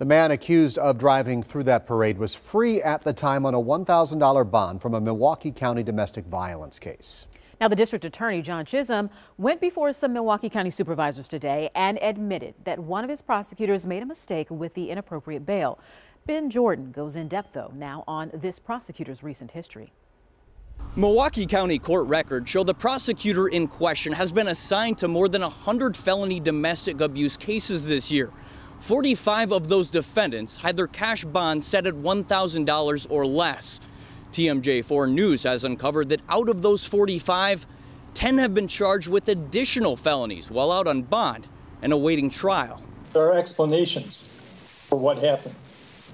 The man accused of driving through that parade was free at the time on a $1,000 bond from a Milwaukee County domestic violence case. Now, the district attorney, John Chisholm, went before some Milwaukee County supervisors today and admitted that one of his prosecutors made a mistake with the inappropriate bail. Ben Jordan goes in depth, though, now on this prosecutor's recent history. Milwaukee County court records show the prosecutor in question has been assigned to more than 100 felony domestic abuse cases this year. 45 of those defendants had their cash bond set at $1,000 or less. TMJ4 News has uncovered that out of those 45, 10 have been charged with additional felonies while out on bond and awaiting trial. There are explanations for what happened.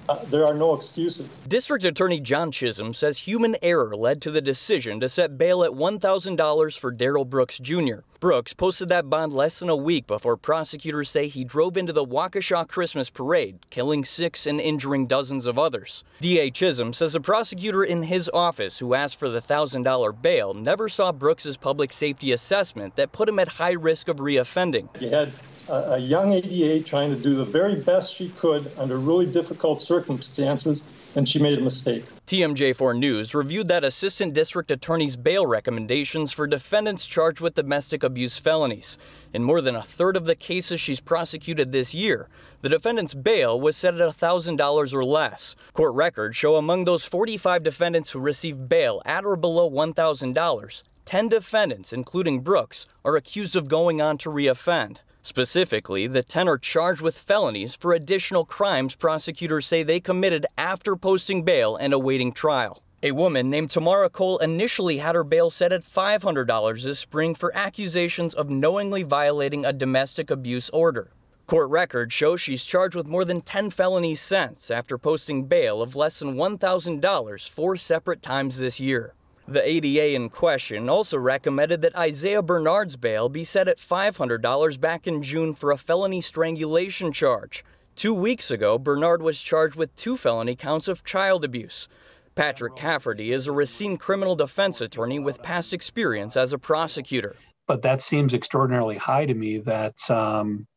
Uh, there are no excuses. District Attorney John Chisholm says human error led to the decision to set bail at $1,000 for Daryl Brooks Jr. Brooks posted that bond less than a week before prosecutors say he drove into the Waukesha Christmas parade, killing six and injuring dozens of others. DA Chisholm says a prosecutor in his office who asked for the $1,000 bail never saw Brooks's public safety assessment that put him at high risk of reoffending. had a, young ADA trying to do the very best she could under really difficult circumstances, and she made a mistake. TMJ4 News reviewed that assistant district attorney's bail recommendations for defendants charged with domestic abuse felonies. In more than a third of the cases she's prosecuted this year, the defendant's bail was set at $1,000 or less. Court records show among those 45 defendants who received bail at or below $1,000, 10 defendants, including Brooks, are accused of going on to reoffend. Specifically, the 10 are charged with felonies for additional crimes prosecutors say they committed after posting bail and awaiting trial. A woman named Tamara Cole initially had her bail set at $500 this spring for accusations of knowingly violating a domestic abuse order. Court records show she's charged with more than 10 felonies since after posting bail of less than $1,000 four separate times this year. The ADA in question also recommended that Isaiah Bernard's bail be set at $500 back in June for a felony strangulation charge. Two weeks ago, Bernard was charged with two felony counts of child abuse. Patrick Cafferty is a Racine criminal defense attorney with past experience as a prosecutor. But that seems extraordinarily high to me that um,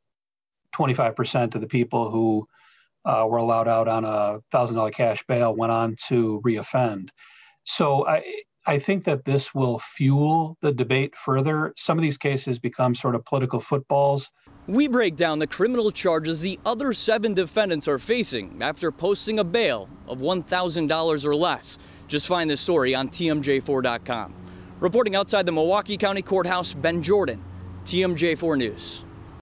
25% of the people who uh, were allowed out on a $1,000 cash bail went on to reoffend. So I, I think that this will fuel the debate further. Some of these cases become sort of political footballs. We break down the criminal charges the other seven defendants are facing after posting a bail of $1,000 or less. Just find this story on TMJ4.com. Reporting outside the Milwaukee County Courthouse, Ben Jordan, TMJ4 News.